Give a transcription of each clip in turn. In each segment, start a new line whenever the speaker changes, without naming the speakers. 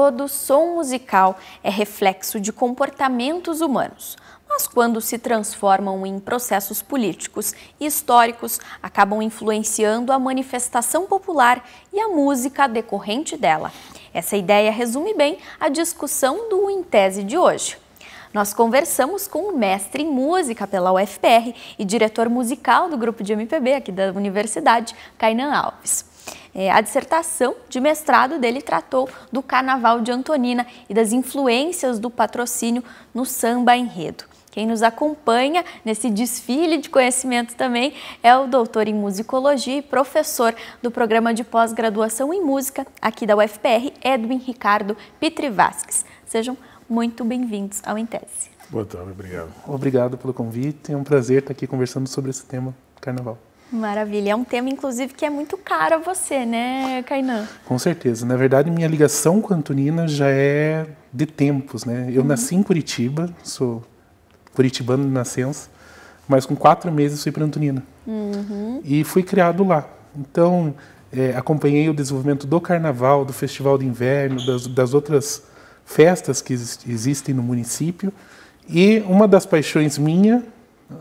todo som musical é reflexo de comportamentos humanos, mas quando se transformam em processos políticos e históricos, acabam influenciando a manifestação popular e a música decorrente dela. Essa ideia resume bem a discussão do Em Tese de hoje. Nós conversamos com o mestre em música pela UFPR e diretor musical do grupo de MPB aqui da universidade, Kainan Alves. É, a dissertação de mestrado dele tratou do Carnaval de Antonina e das influências do patrocínio no samba enredo. Quem nos acompanha nesse desfile de conhecimento também é o doutor em musicologia e professor do programa de pós-graduação em música aqui da UFPR, Edwin Ricardo Pitri Vasques. Sejam muito bem-vindos ao Intese.
Boa
tarde, obrigado. Obrigado pelo convite, é um prazer estar aqui conversando sobre esse tema, carnaval.
Maravilha. É um tema, inclusive, que é muito caro a você, né, Kainan?
Com certeza. Na verdade, minha ligação com a Antonina já é de tempos, né? Eu uhum. nasci em Curitiba, sou curitibano de nascença, mas com quatro meses fui para Antonina. Uhum. E fui criado lá. Então, é, acompanhei o desenvolvimento do carnaval, do festival de inverno, das, das outras festas que existem no município. E uma das paixões minha,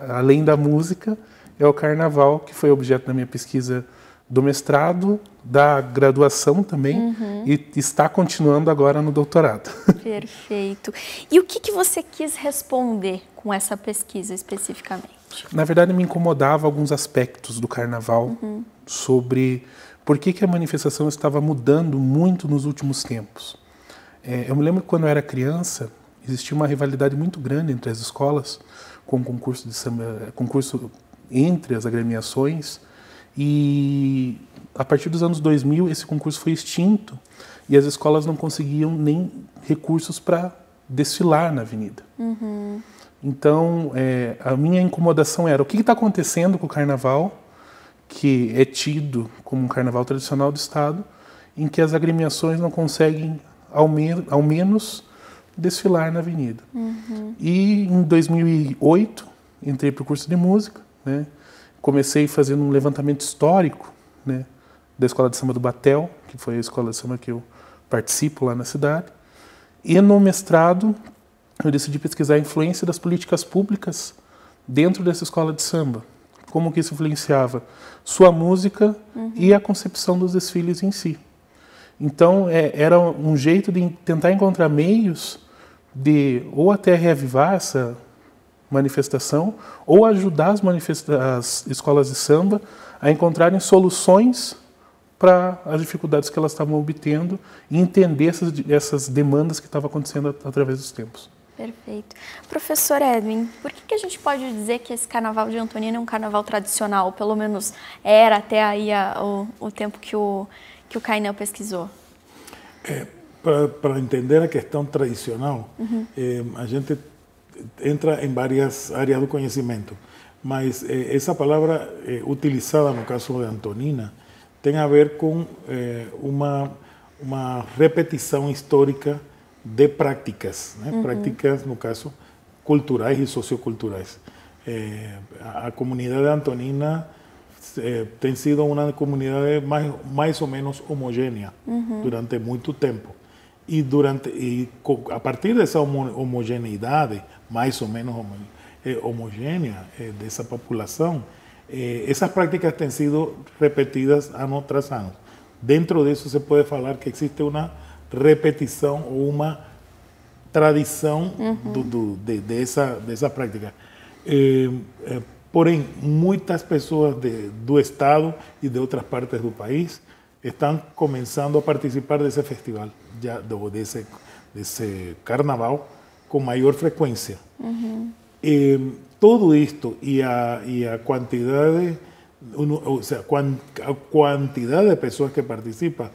além da música, é o carnaval, que foi objeto da minha pesquisa do mestrado, da graduação também, uhum. e está continuando agora no doutorado.
Perfeito. E o que, que você quis responder com essa pesquisa especificamente?
Na verdade, me incomodava alguns aspectos do carnaval uhum. sobre por que, que a manifestação estava mudando muito nos últimos tempos. É, eu me lembro que quando eu era criança, existia uma rivalidade muito grande entre as escolas com o concurso de samba, concurso entre as agremiações. E a partir dos anos 2000 esse concurso foi extinto e as escolas não conseguiam nem recursos para desfilar na avenida.
Uhum.
Então é, a minha incomodação era o que está acontecendo com o carnaval, que é tido como um carnaval tradicional do Estado, em que as agremiações não conseguem, ao, me ao menos, desfilar na avenida. Uhum. E em 2008 entrei para o curso de música né? Comecei fazendo um levantamento histórico né, da Escola de Samba do Batel, que foi a escola de samba que eu participo lá na cidade. E no mestrado, eu decidi pesquisar a influência das políticas públicas dentro dessa escola de samba. Como que isso influenciava sua música uhum. e a concepção dos desfiles em si. Então, é, era um jeito de tentar encontrar meios de ou até reavivar essa manifestação ou ajudar as, manifesta as escolas de samba a encontrarem soluções para as dificuldades que elas estavam obtendo e entender essas, essas demandas que estavam acontecendo at através dos tempos.
Perfeito. Professor Edwin, por que, que, a gente pode dizer que esse carnaval de Antonina é um carnaval tradicional, pelo menos era até aí a, o, o, tempo que o, que o Cainel pesquisou?
É, para entender a questão tradicional, uhum. é, a gente entra em várias áreas do conhecimento, Mas eh, palavra eh, utilizada no caso de Antonina tem a ver com eh, uma una, histórica de práticas, né? uhum. no caso, culturais e socioculturais. Eh, a comunidade de Antonina tem eh, sido uma comunidade mais mais ou menos homogênea uhum. durante muito tempo e durante e a partir dessa homogeneidade mais ou menos eh, homogênea eh, dessa população essas eh, práticas têm sido repetidas ano tras ano dentro disso se pode falar que existe uma repetição ou uma tradição uhum. do, do, de, dessa dessa prática porém muitas pessoas de, do estado e de outras partes do país estão começando a participar desse festival ya, de, ese, de ese carnaval con mayor frecuencia. Eh, todo esto y a, y a de personas que participan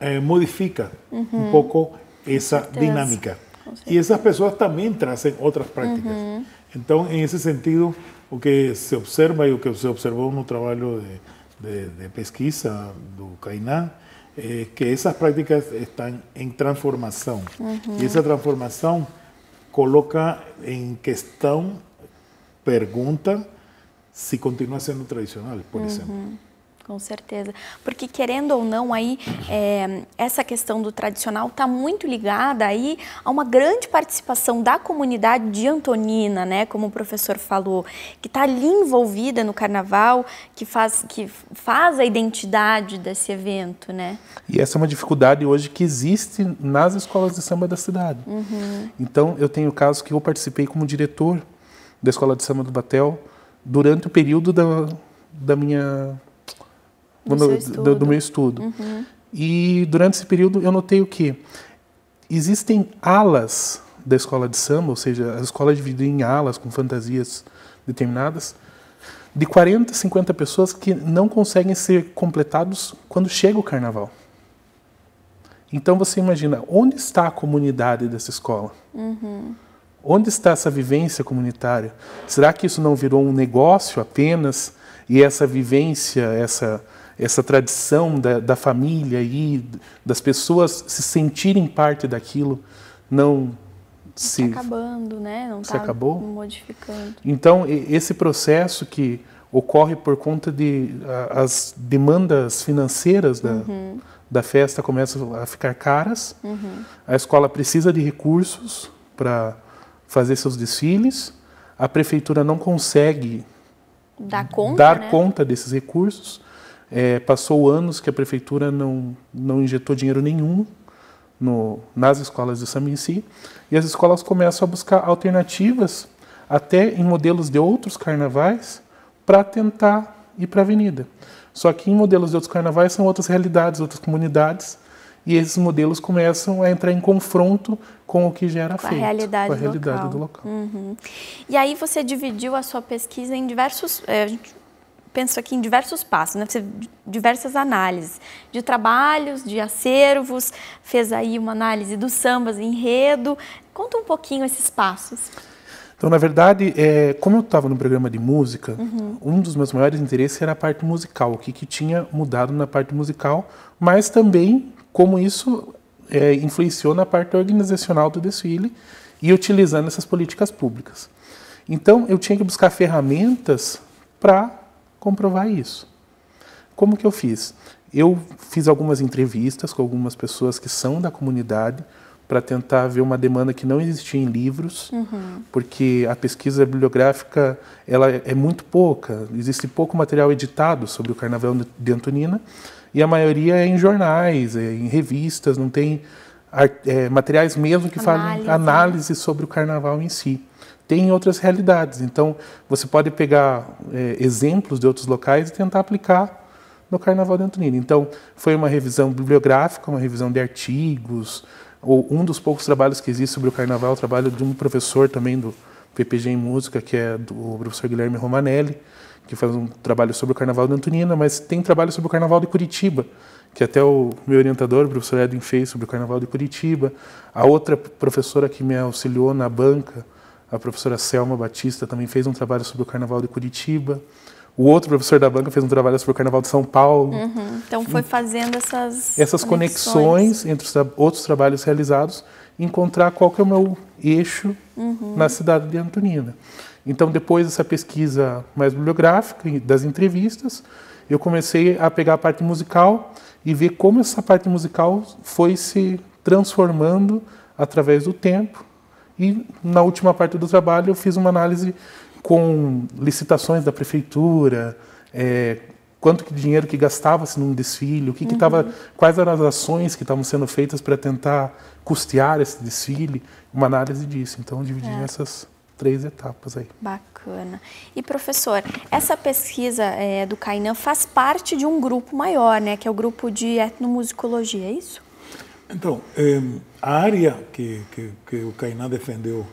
eh, modifica
un poco
esa dinámica. Y esas personas también tracen otras prácticas. Entonces, en ese sentido, lo que se observa y lo que se observó un trabajo de, de, de pesquisa do Cainá, eh, que esas prácticas están en transformación. Y esa transformación coloca en cuestión, pregunta, si continúa siendo tradicional, por ejemplo.
Com certeza. Porque, querendo ou não, aí é, essa questão do tradicional está muito ligada aí a uma grande participação da comunidade de Antonina, né? Como o professor falou, que está ali envolvida no carnaval, que faz, que faz a identidade desse evento, né?
E essa é uma dificuldade hoje que existe nas escolas de samba da cidade. Uhum. Então, eu tenho casos que eu participei como diretor da Escola de Samba do Batel durante o período da, da minha do, meu, do, do meu, estudo. Uhum. E durante esse período eu notei o que existem alas da escola de samba, ou seja, a escola é dividida em alas com fantasias determinadas, de 40, 50 pessoas que não conseguem ser completados quando chega o carnaval. Então você imagina, onde está a comunidade dessa escola? Uhum. Onde está essa vivência comunitária? Será que isso não virou um negócio apenas? E essa vivência, essa, essa tradição da, da família e das pessoas se sentirem parte daquilo não se, se
acabando, né? Não se tá acabou.
modificando. Então, esse processo que ocorre por conta de a, as demandas financeiras da, uhum. da festa começam a ficar caras, uhum. a escola precisa de recursos para fazer seus desfiles, a prefeitura não consegue
dar conta, dar né? conta
desses recursos, é, passou anos que a prefeitura não, não injetou dinheiro nenhum no, nas escolas de samba em si, e as escolas começam a buscar alternativas, até em modelos de outros carnavais, para tentar ir para a avenida. Só que em modelos de outros carnavais são outras realidades, outras comunidades, e esses modelos começam a entrar em confronto com o que já era com feito, a realidade com a realidade local. do local.
Uhum.
E aí você dividiu a sua pesquisa em diversos, eh, a gente penso aqui em diversos passos, né? Você, diversas análises de trabalhos, de acervos, fez aí uma análise dos sambas, enredo. Conta um pouquinho esses passos.
Então, na verdade, é, como eu estava no programa de música, uhum. um dos meus maiores interesses era a parte musical, o que, que tinha mudado na parte musical, mas também como isso é, influenciou na parte organizacional do desfile e utilizando essas políticas públicas. Então, eu tinha que buscar ferramentas para comprovar isso. Como que eu fiz? Eu fiz algumas entrevistas com algumas pessoas que são da comunidade para tentar ver uma demanda que não existia em livros, uhum. porque a pesquisa bibliográfica ela é muito pouca, existe pouco material editado sobre o Carnaval de Antonina e a maioria é em jornais, é em revistas, não tem é, materiais mesmo que Análise. falem né? análise sobre o Carnaval em si tem outras realidades. Então, você pode pegar é, exemplos de outros locais e tentar aplicar no Carnaval de Antonina. Então, foi uma revisão bibliográfica, uma revisão de artigos, ou um dos poucos trabalhos que existe sobre o Carnaval, o trabalho de um professor também do PPG em Música, que é do professor Guilherme Romanelli, que faz um trabalho sobre o Carnaval de Antonina, mas tem trabalho sobre o Carnaval de Curitiba, que até o meu orientador, o professor Edwin, fez sobre o Carnaval de Curitiba. A outra professora que me auxiliou na banca, a professora Selma Batista também fez um trabalho sobre o Carnaval de Curitiba. O outro professor da banca fez um trabalho sobre o Carnaval de São Paulo.
Uhum. Então foi fazendo essas essas conexões,
conexões entre os tra outros trabalhos realizados, encontrar qual que é o meu eixo uhum. na cidade de Antonina. Então depois dessa pesquisa mais bibliográfica das entrevistas, eu comecei a pegar a parte musical e ver como essa parte musical foi se transformando através do tempo e na última parte do trabalho eu fiz uma análise com licitações da prefeitura, é, quanto que dinheiro que gastava-se num desfile, o que, uhum. que tava, quais eram as ações que estavam sendo feitas para tentar custear esse desfile, uma análise disso. Então, dividi é. essas três etapas aí.
Bacana. E professor, essa pesquisa é, do Cainan faz parte de um grupo maior, né? Que é o grupo de etnomusicologia, é isso?
Então,
eh, a área que, que, que o Cainá defendeu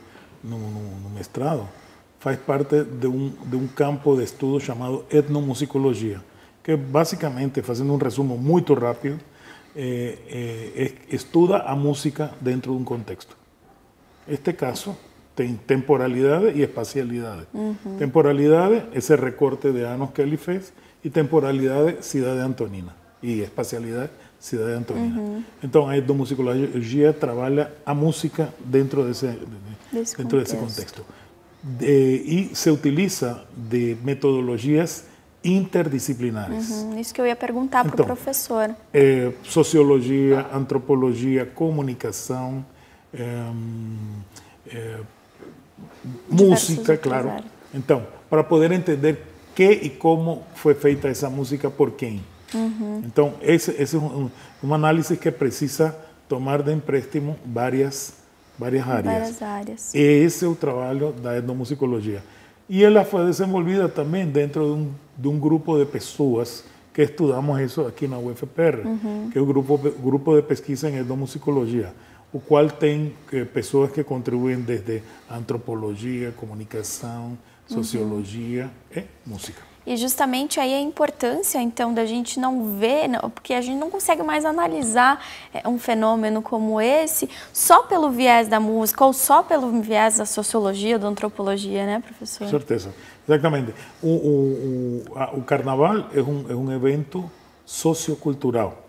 no, no, no, mestrado faz parte de um, de um campo de estudo chamado etnomusicologia, que basicamente, fazendo um resumo muito rápido, eh, eh, estuda a música dentro de um contexto. Este caso tem temporalidade e espacialidade. Uhum. Temporalidade, esse recorte de anos que ele fez, e temporalidade, cidade antonina. E espacialidade, Cidade Antonina. Uhum. Então a etnomusicologia trabalha a música dentro desse, desse dentro contexto. desse contexto. De, e se utiliza de metodologias interdisciplinares.
Uhum, isso que eu ia perguntar para o então, professor.
É, eh, sociologia, antropologia, comunicação, eh, é, é, música, claro. Então, para poder entender que e como foi feita essa música por quem Uhum. Então, essa, é é uma análise que é precisa tomar de empréstimo várias, várias áreas. Várias áreas. Esse é o trabalho da etnomusicologia. E ela foi desenvolvida também dentro de um, de um grupo de pessoas que estudamos isso aqui na UFPR, uhum. que é o grupo, grupo de Pesquisa em Etnomusicologia, o qual tem eh, pessoas que contribuem desde antropologia, comunicação,
sociologia
uhum. Eh, e música.
E justamente aí a importância, então, da gente não ver, porque a gente não consegue mais analisar é, um fenômeno como esse só pelo viés da música ou só pelo viés da sociologia, da antropologia, né, professor? Com
certeza, exatamente. O, o, o, o carnaval é um, é um evento sociocultural,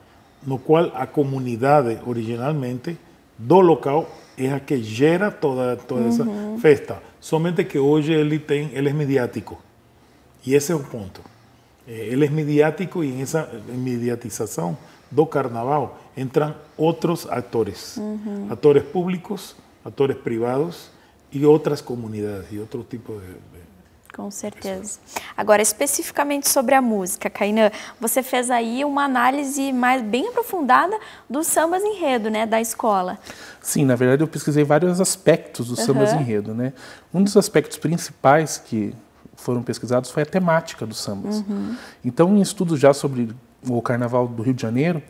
no qual a comunidade, originalmente, do local é a que gera toda, toda uhum. essa festa. Somente que hoje ele, tem, ele é mediático. E esse é o ponto. Ele eh, é midiático e nessa mediatização do carnaval entram outros atores, uhum. atores públicos, atores privados e outras comunidades e outro tipo de,
com certeza. Agora, especificamente sobre a música, Kainan, você fez aí uma análise mais bem aprofundada dos sambas enredo, né, da escola.
Sim, na verdade eu pesquisei vários aspectos do uhum. sambas enredo, né. Um dos aspectos principais que foram pesquisados foi a temática dos sambas. Uhum. Então, em estudos já sobre o Carnaval do Rio de Janeiro,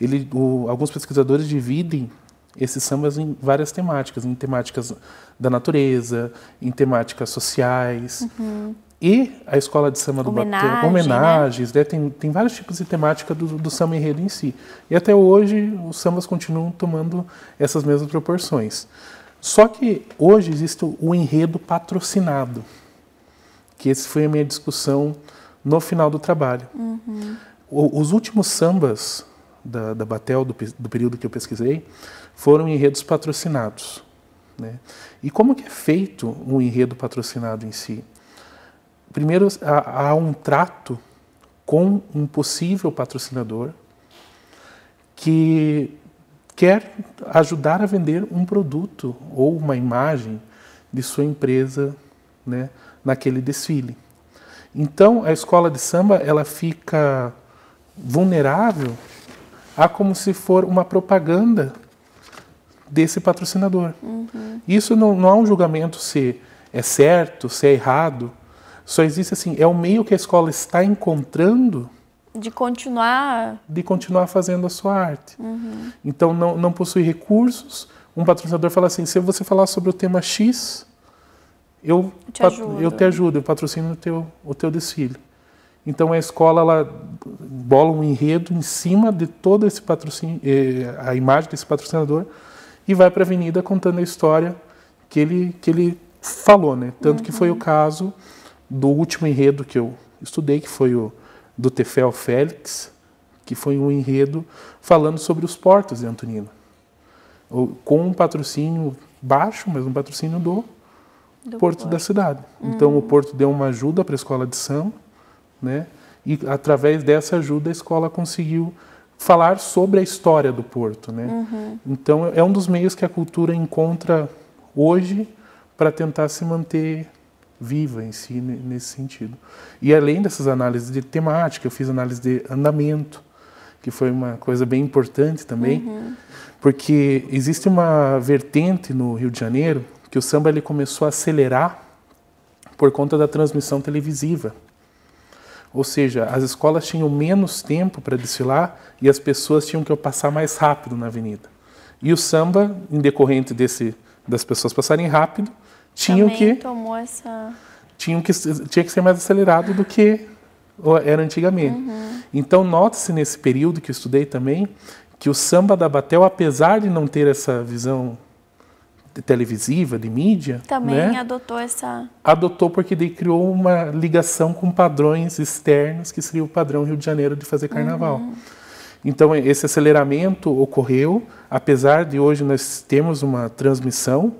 ele, o, alguns pesquisadores dividem esses sambas em várias temáticas, em temáticas da natureza, em temáticas sociais. Uhum. E a escola de samba Homenagem, do Batuque, homenagens, né? Né? Tem, tem vários tipos de temática do, do samba enredo em si. E até hoje os sambas continuam tomando essas mesmas proporções. Só que hoje existe o enredo patrocinado. Que essa foi a minha discussão no final do trabalho.
Uhum.
O, os últimos sambas da, da Batel, do, do, período que eu pesquisei, foram enredos patrocinados. Né? E como que é feito um enredo patrocinado em si? Primeiro, há, há um trato com um possível patrocinador que quer ajudar a vender um produto ou uma imagem de sua empresa né, naquele desfile. Então a escola de samba ela fica vulnerável a como se for uma propaganda desse patrocinador. Uhum. Isso não, não há um julgamento se é certo, se é errado. Só existe assim, é o meio que a escola está encontrando
de continuar
de continuar fazendo a sua arte. Uhum. Então não, não possui recursos. Um patrocinador fala assim, se você falar sobre o tema X, eu te ajudo, eu, te ajudo, eu patrocino o teu, o teu desfile. Então a escola ela bola um enredo em cima de todo esse patrocínio, eh, a imagem desse patrocinador e vai para a avenida contando a história que ele que ele falou, né? Tanto uhum. que foi o uhum. caso do último enredo que eu estudei, que foi o do Tefel Félix, que foi um enredo falando sobre os portos de né, Antonino. Com um patrocínio baixo, mas um patrocínio do porto, porto, da cidade. Uhum. Então o hum. porto deu uma ajuda para a escola de São, né? E através dessa ajuda a escola conseguiu falar sobre a história do porto, né? Uhum. Então é um dos meios que a cultura encontra hoje para tentar se manter viva em si nesse sentido. E além dessas análises de temática, eu fiz análise de andamento, que foi uma coisa bem importante também, uhum. porque existe uma vertente no Rio de Janeiro que o samba ele começou a acelerar por conta da transmissão televisiva. Ou seja, as escolas tinham menos tempo para desfilar e as pessoas tinham que passar mais rápido na avenida. E o samba, em decorrente desse das pessoas passarem rápido, tinham que tomou essa tinham que tinha que ser mais acelerado do que era antigamente. Uhum. Então nota-se nesse período que eu estudei também que o samba da Batel, apesar de não ter essa visão televisiva, de mídia. Também né?
adotou essa.
Adotou porque daí criou uma ligação com padrões externos, que seria o padrão Rio de Janeiro de fazer carnaval. Uhum. Então, esse aceleramento ocorreu, apesar de hoje nós termos uma transmissão,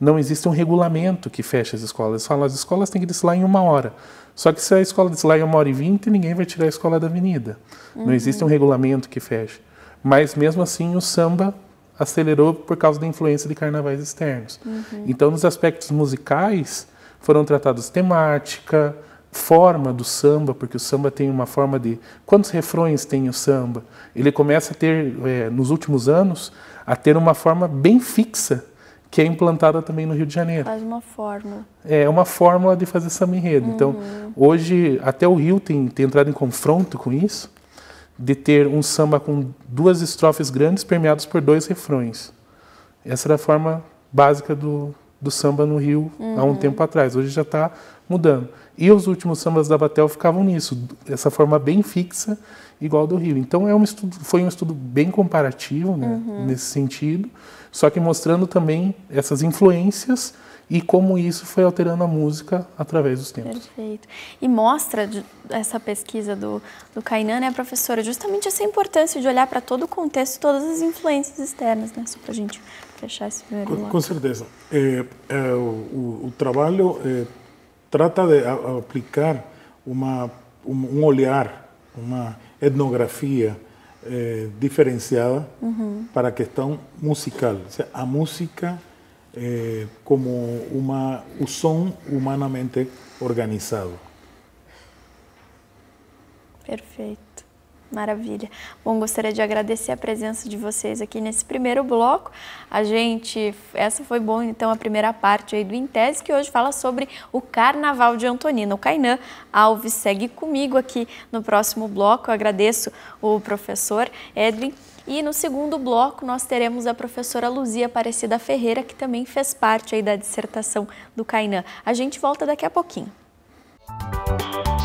não existe um regulamento que feche as escolas. Fala, as escolas têm que desfilar em uma hora. Só que se a escola deslar em uma hora e vinte, ninguém vai tirar a escola da avenida. Uhum. Não existe um regulamento que feche. Mas, mesmo assim, o samba acelerou por causa da influência de carnavais externos. Uhum. Então, nos aspectos musicais, foram tratados temática, forma do samba, porque o samba tem uma forma de. Quantos refrões tem o samba? Ele começa a ter, é, nos últimos anos, a ter uma forma bem fixa, que é implantada também no Rio de Janeiro. Faz
uma fórmula.
É uma fórmula de fazer samba enredo. Então, uhum. Então, hoje, até o Rio tem, tem entrado em confronto com isso, de ter um samba com duas estrofes grandes permeados por dois refrões. Essa era a forma básica do, do samba no Rio uhum. há um uhum. tempo atrás. Hoje já está mudando. E os últimos sambas da Batel ficavam nisso, essa forma bem fixa, igual do Rio. Então é um estudo, foi um estudo bem comparativo né, uhum. nesse sentido, só que mostrando também essas influências e como isso foi alterando a música através dos tempos.
Perfeito. E mostra essa pesquisa do, do Kainan, né, professora, justamente essa importância de olhar para todo o contexto, todas as influências externas, né, só para a gente fechar esse primeiro Com, com
certeza. É, é, o, o, trabalho é, trata de aplicar uma, um, um olhar, uma etnografia é, diferenciada uhum. para a questão musical. Ou seja, a música eh, como uma, o som humanamente organizado.
Perfeito. Maravilha. Bom, gostaria de agradecer a presença de vocês aqui nesse primeiro bloco. A gente, essa foi bom então a primeira parte aí do Intese, que hoje fala sobre o Carnaval de Antonina. O Cainan Alves segue comigo aqui no próximo bloco. Eu agradeço o professor Edwin e no segundo bloco nós teremos a professora Luzia Aparecida Ferreira, que também fez parte aí da dissertação do Cainan. A gente volta daqui a pouquinho.
Música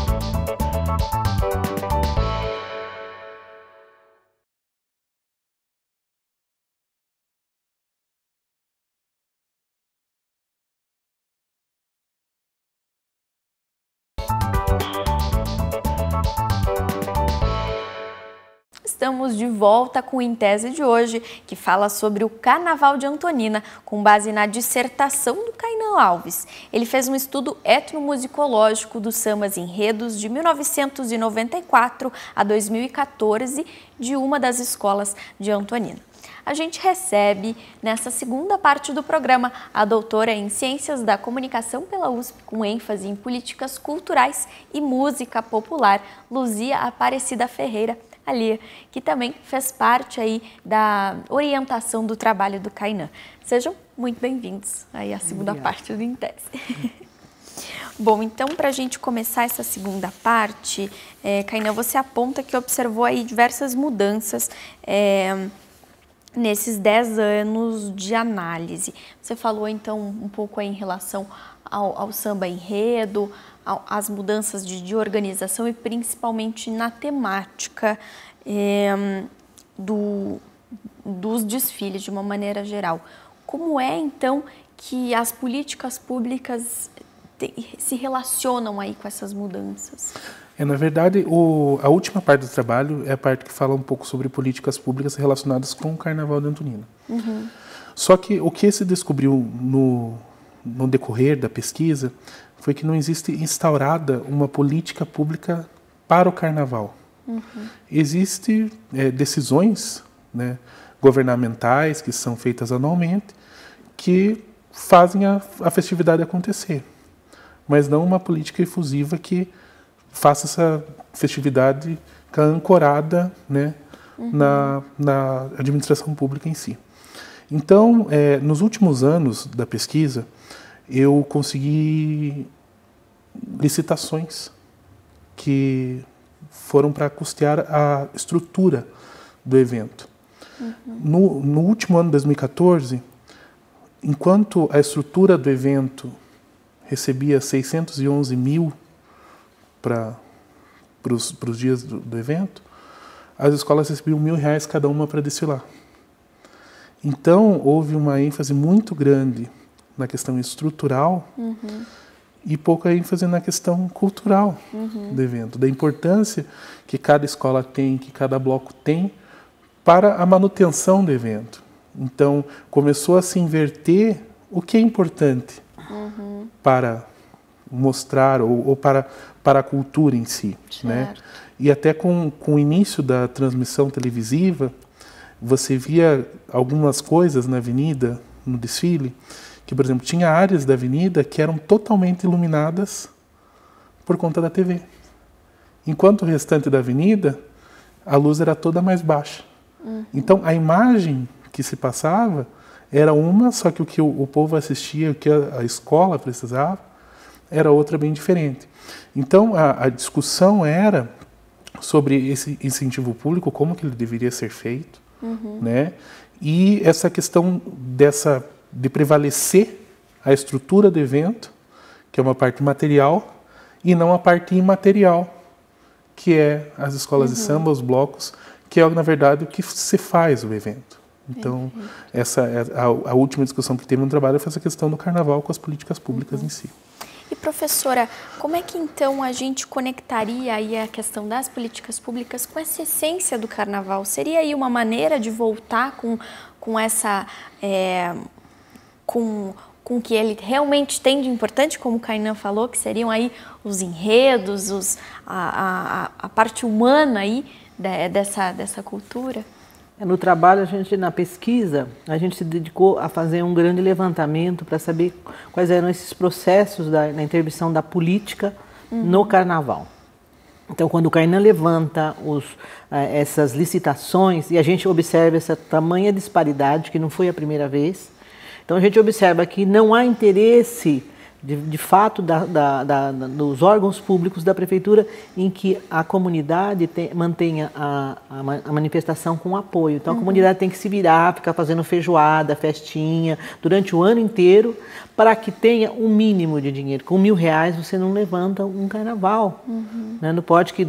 Estamos de volta com o Em Tese de hoje, que fala sobre o Carnaval de Antonina, com base na dissertação do Cainan Alves. Ele fez um estudo etnomusicológico dos sambas enredos de 1994 a 2014 de uma das escolas de Antonina a gente recebe nessa segunda parte do programa a doutora em Ciências da Comunicação pela USP, com ênfase em políticas culturais e música popular, Luzia Aparecida Ferreira ali, que também fez parte aí da orientação do trabalho do Cainan. Sejam muito bem-vindos aí à segunda parte do Intese. Bom, então para a gente começar essa segunda parte, é, Kainan, você aponta que observou aí diversas mudanças é, nesses 10 anos de análise. Você falou então um pouco em relação ao, ao samba enredo, ao, às mudanças de, de, organização e principalmente na temática é, do, dos desfiles de uma maneira geral. Como é então que as políticas públicas te, se relacionam aí com essas mudanças?
É, na verdade, o, a última parte do trabalho é a parte que fala um pouco sobre políticas públicas relacionadas com o Carnaval de Antonina. Uhum. Só que o que se descobriu no, no decorrer da pesquisa foi que não existe instaurada uma política pública para o carnaval. Uhum. Existem é, decisões né, governamentais que são feitas anualmente que fazem a, a, festividade acontecer, mas não uma política efusiva que faça essa festividade ancorada né, uhum. na, na administração pública em si. Então, é, nos últimos anos da pesquisa, eu consegui licitações que foram para custear a estrutura do evento. Uhum. No, no, último ano, 2014, enquanto a estrutura do evento recebia 611 mil para os dias do, do evento, as escolas recebiam mil reais cada uma para desfilar. Então, houve uma ênfase muito grande na questão estrutural uhum. e pouca ênfase na questão cultural uhum. do evento, da importância que cada escola tem, que cada bloco tem para a manutenção do evento. Então, começou a se inverter o que é importante uhum. para mostrar ou, ou, para, para a cultura em si. Né? Certo. Né? E até com, com o início da transmissão televisiva, você via algumas coisas na avenida, no desfile, que, por exemplo, tinha áreas da avenida que eram totalmente iluminadas por conta da TV. Enquanto o restante da avenida, a luz era toda mais baixa. Uhum. Então, a imagem que se passava era uma, só que o que o, povo assistia, o que a, escola precisava, era outra bem diferente. Então, a, a discussão era sobre esse incentivo público, como que ele deveria ser feito, Uhum. Né? E essa questão dessa de prevalecer a estrutura do evento, que é uma parte material, e não a parte imaterial, que é as escolas uhum. de samba, os blocos, que é, na verdade, o que se faz o evento. Então, essa é a, a, última discussão que teve no trabalho foi essa questão do carnaval com as políticas públicas uhum. em si
professora, como é que então a gente conectaria aí a questão das políticas públicas com essa essência do carnaval? Seria aí uma maneira de voltar com, com essa... É, com com o que ele realmente tem de importante, como o Kainan falou, que seriam aí os enredos, os, a, a, a parte humana aí de, dessa, dessa cultura?
É, no trabalho, a gente, na pesquisa, a gente se dedicou a fazer um grande levantamento para saber quais eram esses processos da, na intervenção da política uhum. no carnaval. Então, quando o Carnan levanta os, é, essas licitações e a gente observa essa tamanha disparidade, que não foi a primeira vez, então a gente observa que não há interesse de, de fato, da, da, da, dos órgãos públicos da prefeitura em que a comunidade mantenha a, a, manifestação com apoio. Então, a uhum. comunidade tem que se virar, ficar fazendo feijoada, festinha, durante o ano inteiro, para que tenha um mínimo de dinheiro. Com mil reais, você não levanta um carnaval. Uhum. Né? Não pode que...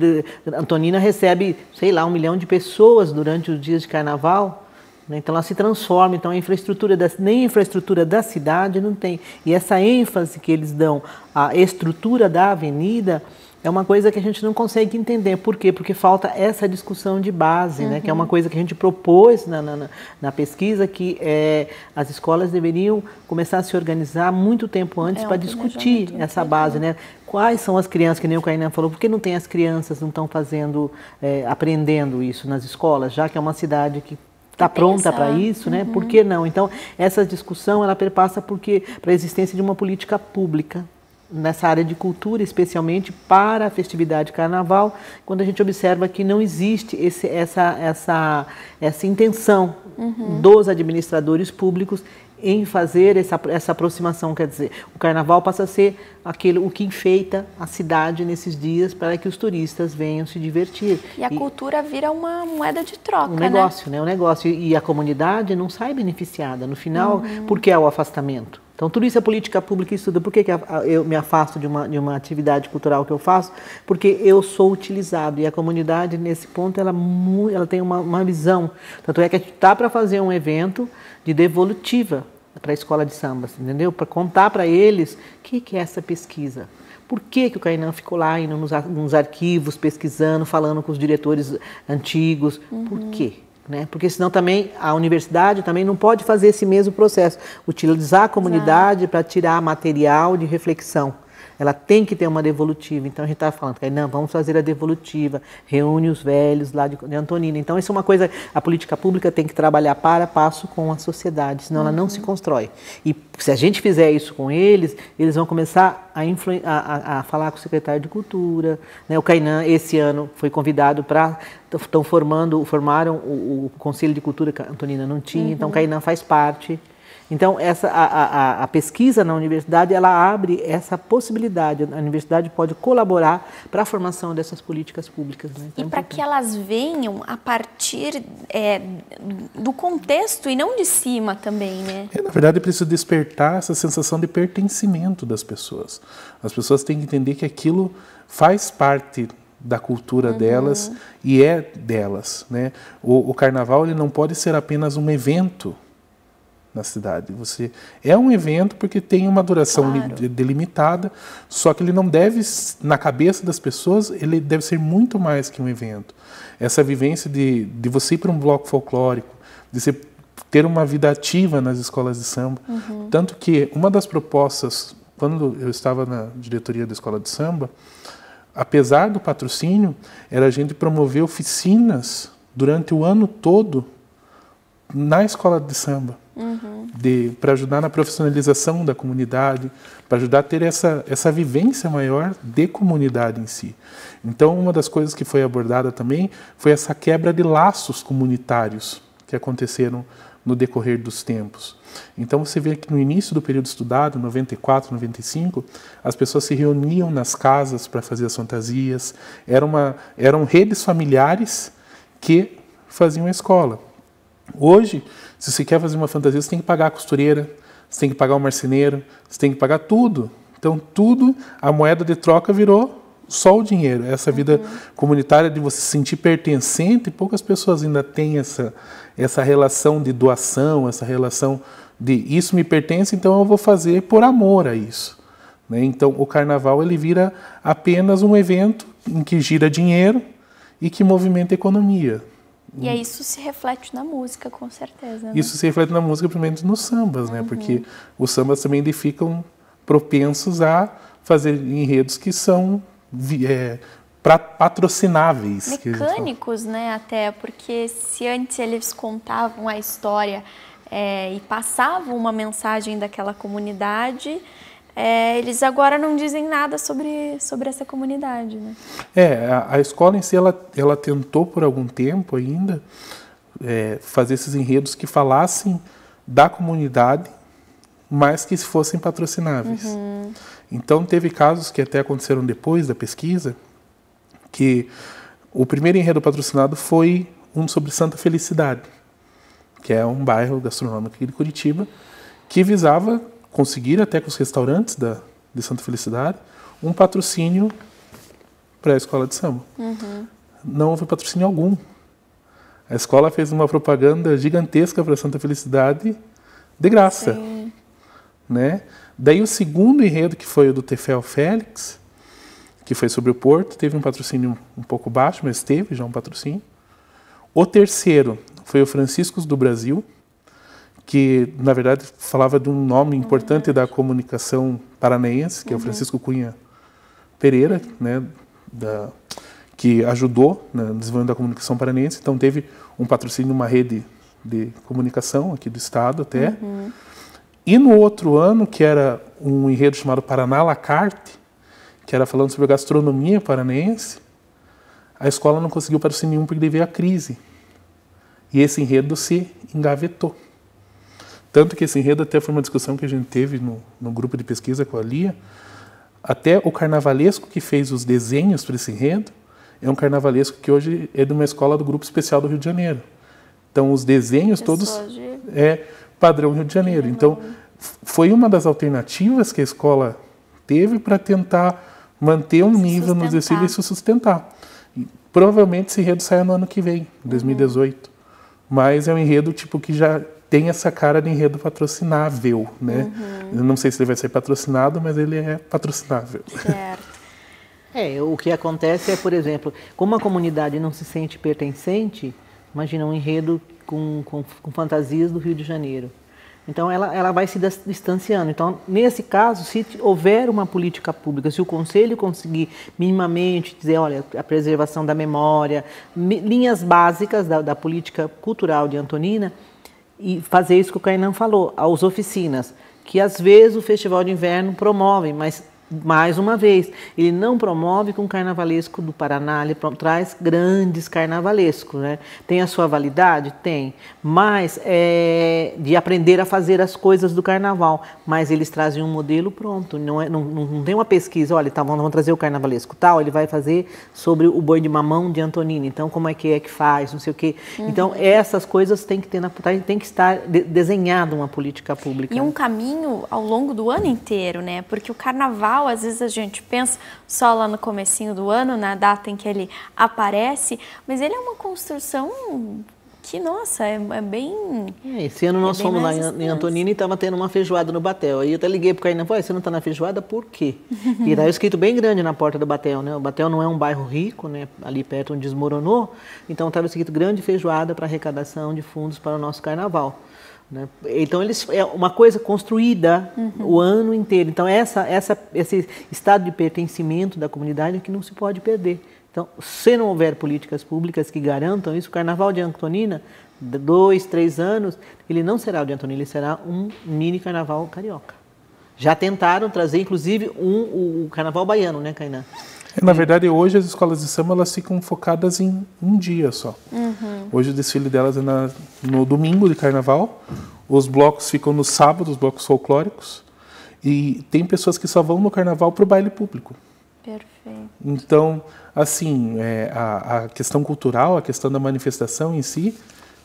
Antonina recebe, sei lá, um milhão de pessoas durante os dias de carnaval, né? Então ela se transforma, então a infraestrutura da, nem a infraestrutura da cidade não tem. E essa ênfase que eles dão à estrutura da avenida é uma coisa que a gente não consegue entender. Por quê? Porque falta essa discussão de base, uhum. né? que é uma uhum. coisa que a gente propôs na, na, na pesquisa, que é, as escolas deveriam começar a se organizar muito tempo antes é, para discutir essa base. Né? quais são as crianças, que nem o Kainan falou, por que não tem as crianças, não estão fazendo, é, aprendendo isso nas escolas, já que é uma cidade que está é pronta para isso, né? Uhum. Por que não? Então, essa discussão ela perpassa porque para a existência de uma política pública nessa área de cultura, especialmente para a festividade carnaval, quando a gente observa que não existe esse, essa, essa, essa intenção uhum. dos administradores públicos em fazer essa, essa aproximação, quer dizer, o carnaval passa a ser aquele, o que enfeita a cidade nesses dias para que os turistas venham se divertir. E a e, cultura vira uma moeda de troca, Um né? negócio, né? né? Um negócio. E a comunidade não sai beneficiada no final, uhum. porque é o afastamento. Então, tudo isso é política pública e estuda. Por que, que eu me afasto de uma, de uma atividade cultural que eu faço? Porque eu sou utilizado e a comunidade, nesse ponto, ela, ela tem uma, uma visão. Tanto é que a gente está para fazer um evento de devolutiva para a escola de sambas, assim, entendeu? Para contar para eles o que, que é essa pesquisa. Por que, que o Cainan ficou lá indo nos, nos arquivos, pesquisando, falando com os diretores antigos? Uhum. Por quê? Né? Porque senão também a universidade também não pode fazer esse mesmo processo, utilizar a comunidade para tirar material de reflexão ela tem que ter uma devolutiva. Então a gente estava tá falando, não, vamos fazer a devolutiva, reúne os velhos lá de, de Antonina. Então isso é uma coisa, a política pública tem que trabalhar para passo com a sociedade, senão uhum. ela não se uhum. constrói. E se a gente fizer isso com eles, eles vão começar a, a, a falar com o secretário de Cultura. Né? O Cainan, esse ano, foi convidado para estão formando, formaram o, o, Conselho de Cultura que a Antonina não tinha, então, uhum. então Cainã faz parte. Então, essa, a, a, a, pesquisa na universidade, ela abre essa possibilidade. A universidade pode colaborar para a formação dessas políticas públicas. Né? Então,
e para é que elas venham a partir é, do contexto e não de cima também, né? É,
na verdade, precisa despertar essa sensação de pertencimento das pessoas. As pessoas têm que entender que aquilo faz parte da cultura uhum. delas e é delas, né? O, o carnaval ele não pode ser apenas um evento na cidade. Você é um evento porque tem uma duração claro. delimitada, só que ele não deve na cabeça das pessoas, ele deve ser muito mais que um evento. Essa vivência de, de você ir para um bloco folclórico, de você ter uma vida ativa nas escolas de samba, uhum. tanto que uma das propostas quando eu estava na diretoria da escola de samba, apesar do patrocínio, era a gente promover oficinas durante o ano todo na escola de samba uhum. para ajudar na profissionalização da comunidade, para ajudar a ter essa, essa vivência maior de comunidade em si. Então, uma das coisas que foi abordada também foi essa quebra de laços comunitários que aconteceram no decorrer dos tempos. Então você vê que no início do período estudado, 94, 95, as pessoas se reuniam nas casas para fazer as fantasias, era uma, eram redes familiares que faziam a escola. Hoje se você quer fazer uma fantasia, você tem que pagar a costureira, você tem que pagar o marceneiro, você tem que pagar tudo. Então, tudo, a moeda de troca virou só o dinheiro. Essa vida uhum. comunitária de você se sentir pertencente, poucas pessoas ainda têm essa, essa relação de doação, essa relação de isso me pertence, então eu vou fazer por amor a isso. Né? Então, o carnaval ele vira apenas um evento em que gira dinheiro e que movimenta economia.
E aí isso se reflete na música, com certeza. Né? Isso
se reflete na música, primeiro nos sambas, né? Uhum. Porque os sambas também ficam propensos a fazer enredos que são é, patrocináveis. Mecânicos,
né? Até porque se antes eles contavam a história é, e passavam uma mensagem daquela comunidade é, eles agora não dizem nada sobre, sobre essa comunidade. Né?
É, a, a escola em si, ela, ela tentou por algum tempo ainda é, fazer esses enredos que falassem da comunidade, mas que fossem patrocináveis. Uhum. Então, teve casos que até aconteceram depois da pesquisa, que o primeiro enredo patrocinado foi um sobre Santa Felicidade, que é um bairro gastronômico de Curitiba, que visava conseguir até com os restaurantes da, de Santa Felicidade um patrocínio para a escola de samba. Uhum. Não houve patrocínio algum. A escola fez uma propaganda gigantesca para Santa Felicidade de graça. Sim. Né? Daí o segundo enredo, que foi o do Tefel Félix, que foi sobre o Porto, teve um patrocínio um pouco baixo, mas teve já um patrocínio. O terceiro foi o Franciscos do Brasil, que na verdade falava de um nome importante da comunicação paranaense, que é o uhum. Francisco Cunha Pereira, né, da, que ajudou né, no desenvolvimento da comunicação paranaense. Então teve um patrocínio, uma rede de comunicação aqui do estado até. Uhum. E no outro ano, que era um enredo chamado Paraná La Carte, que era falando sobre a gastronomia paranaense, a escola não conseguiu patrocínio nenhum porque veio a crise. E esse enredo se engavetou. Tanto que esse enredo até foi uma discussão que a gente teve no, no grupo de pesquisa com a Lia. Até o carnavalesco que fez os desenhos para esse enredo é um carnavalesco que hoje é de uma escola do Grupo Especial do Rio de Janeiro. Então, os desenhos todos de... é padrão Rio de Janeiro. Então, foi uma das alternativas que a escola teve para tentar manter um se nível nos desfiles e se sustentar. E, provavelmente esse enredo saia no ano que vem, 2018. Uhum. Mas é um enredo tipo que já tem essa cara de enredo patrocinável, né? Uhum. não sei se ele vai ser patrocinado, mas ele é patrocinável.
Certo. É, o que acontece é, por exemplo, como a comunidade não se sente pertencente, imagina um enredo com, com, com fantasias do Rio de Janeiro. Então, ela, ela vai se distanciando. Então, nesse caso, se houver uma política pública, se o Conselho conseguir minimamente dizer, olha, a preservação da memória, linhas básicas da, da política cultural de Antonina, e fazer isso que o não falou, as oficinas, que às vezes o festival de inverno promove, mas mais uma vez, ele não promove com um carnavalesco do Paraná, ele traz grandes carnavalescos. Né? Tem a sua validade? Tem. Mas é de aprender a fazer as coisas do carnaval. Mas eles trazem um modelo pronto. Não, é, não, não tem uma pesquisa, olha, tá, vão, trazer o carnavalesco tal, ele vai fazer sobre o boi de mamão de Antonina. Então, como é que é que faz, não sei o quê. Uhum. Então, essas coisas tem que, ter na, tá, tem que estar de, desenhada uma política pública. E um
caminho ao longo do ano inteiro, né? Porque o carnaval às vezes a gente pensa só lá no comecinho do ano, na data em que ele aparece, mas ele é uma construção que, nossa, é, é bem...
É, esse ano nós é fomos lá distância. em Antonina e estava tendo uma feijoada no Batel. Aí eu até liguei para o Caína, né, você não está na feijoada? Por quê? e estava tá escrito bem grande na porta do Batel, né? O Batel não é um bairro rico, né? Ali perto onde desmoronou. Então estava escrito grande feijoada para arrecadação de fundos para o nosso carnaval. Né? Então eles é uma coisa construída uhum. o ano inteiro. Então essa, essa, esse estado de pertencimento da comunidade é que não se pode perder. Então, se não houver políticas públicas que garantam isso, o Carnaval de Antonina, dois, três anos, ele não será o de Antonina, ele será um mini Carnaval carioca. Já tentaram trazer, inclusive, um, o, Carnaval baiano, né, Cainá?
É, na verdade, hoje as escolas de samba elas ficam focadas em um dia só. Uhum. Hoje o desfile delas é na no domingo de carnaval, os blocos ficam no sábado, os blocos folclóricos, e tem pessoas que só vão no carnaval para o baile público.
Perfeito.
Então, assim, é, a, a, questão cultural, a questão da manifestação em si,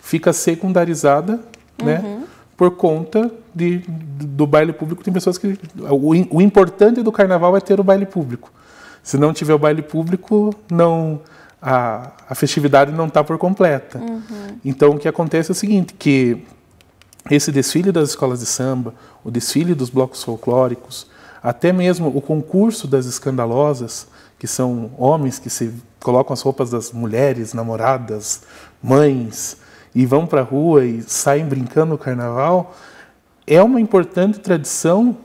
fica secundarizada, né, uhum. né? Por conta de, do baile público, tem pessoas que. O, o importante do carnaval é ter o baile público. Se não tiver o baile público, não a, a festividade não está por completa. Uhum. Então, o que acontece é o seguinte, que esse desfile das escolas de samba, o desfile dos blocos folclóricos, até mesmo o concurso das escandalosas, que são homens que se colocam as roupas das mulheres, namoradas, mães, e vão para a rua e saem brincando no carnaval, é uma importante tradição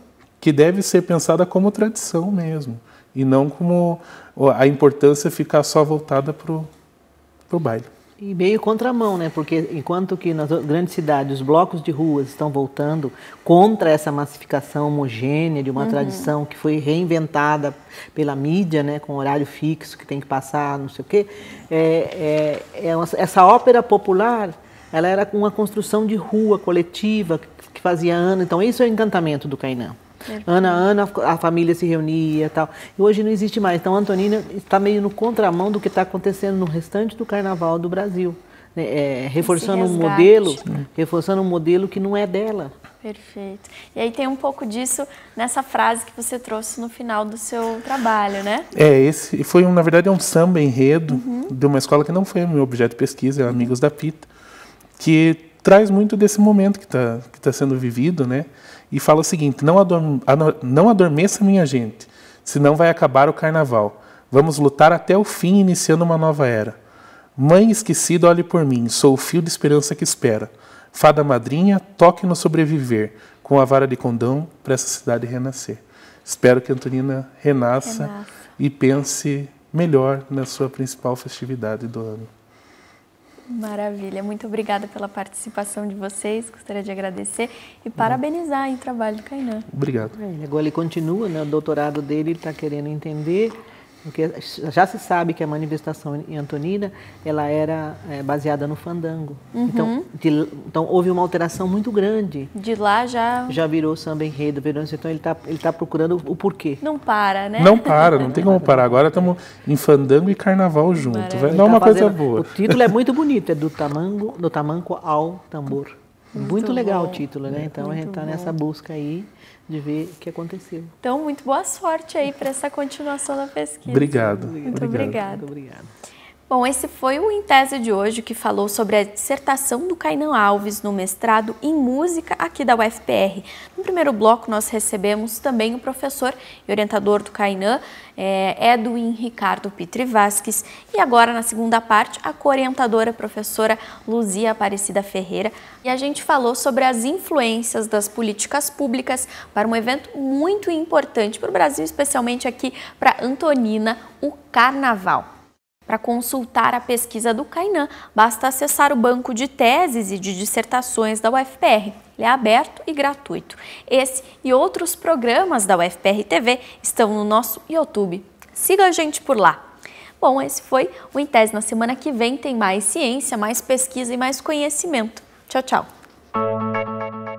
que deve ser pensada como tradição mesmo e não como a importância ficar só voltada para o baile.
E meio contramão, né? Porque enquanto que nas grandes cidades os blocos de ruas estão voltando contra essa massificação homogênea de uma uhum. tradição que foi reinventada pela mídia, né? Com horário fixo que tem que passar, não sei o quê. É, é, é uma, essa ópera popular, ela era uma construção de rua coletiva que fazia ano. Então, isso é o encantamento do Cainã. Ana, Ana, a família se reunia tal. E hoje não existe mais. Então, Antonina está meio no contramão do que está acontecendo no restante do carnaval do Brasil. Né? É, reforçando um modelo, Sim. reforçando um modelo que não é dela.
Perfeito. E aí tem um pouco disso nessa frase que você trouxe no final do seu trabalho, né?
É, esse foi, um, na verdade, é um samba enredo uhum. de uma escola que não foi meu objeto de pesquisa, é Amigos da Pita, que traz muito desse momento que está que tá sendo vivido, né? e fala o seguinte: não, adorme, ah, não adormeça minha gente, senão vai acabar o carnaval. Vamos lutar até o fim, iniciando uma nova era. Mãe esquecida, olhe por mim, sou o fio de esperança que espera. Fada madrinha, toque no sobreviver, com a vara de condão, para essa cidade renascer. Espero que Antonina renasça, renasça. e pense melhor na sua principal festividade do ano.
Maravilha, muito obrigada pela participação de vocês, gostaria de agradecer e parabenizar o trabalho do Cainan.
Obrigado. É, agora ele continua, né? o doutorado dele está querendo entender porque já se sabe que a manifestação em Antonina ela era é, baseada no fandango. Uhum. Então, de, então houve uma alteração muito grande. De
lá já.
Já virou samba enredo, virou então ele está ele tá procurando o porquê.
Não para, né? Não
para, não tem como parar. Agora estamos em fandango e carnaval junto. Maravilha. Vai dar é tá uma coisa boa. O título é
muito bonito, é do tamango, do tamanco ao tambor. Muito, muito legal bom. o título, né? Então muito a gente está nessa busca aí de ver o que aconteceu.
Então, muito boa sorte aí para essa continuação da pesquisa.
Obrigado. Muito
obrigado. obrigado. Muito obrigado. Bom, esse foi o Em Tese de hoje que falou sobre a dissertação do Cainan Alves no mestrado em música aqui da UFPR. No primeiro bloco nós recebemos também o professor e orientador do Cainan, é, eh, Edwin Ricardo Pitri Vasques, e agora na segunda parte a co-orientadora professora Luzia Aparecida Ferreira. E a gente falou sobre as influências das políticas públicas para um evento muito importante para o Brasil, especialmente aqui para Antonina, o Carnaval. Para consultar a pesquisa do Cainan, basta acessar o banco de teses e de dissertações da UFPR. Ele é aberto e gratuito. Esse e outros programas da UFPR TV estão no nosso YouTube. Siga a gente por lá. Bom, esse foi o Em Tese. Na semana que vem tem mais ciência, mais pesquisa e mais conhecimento. Tchau,
tchau.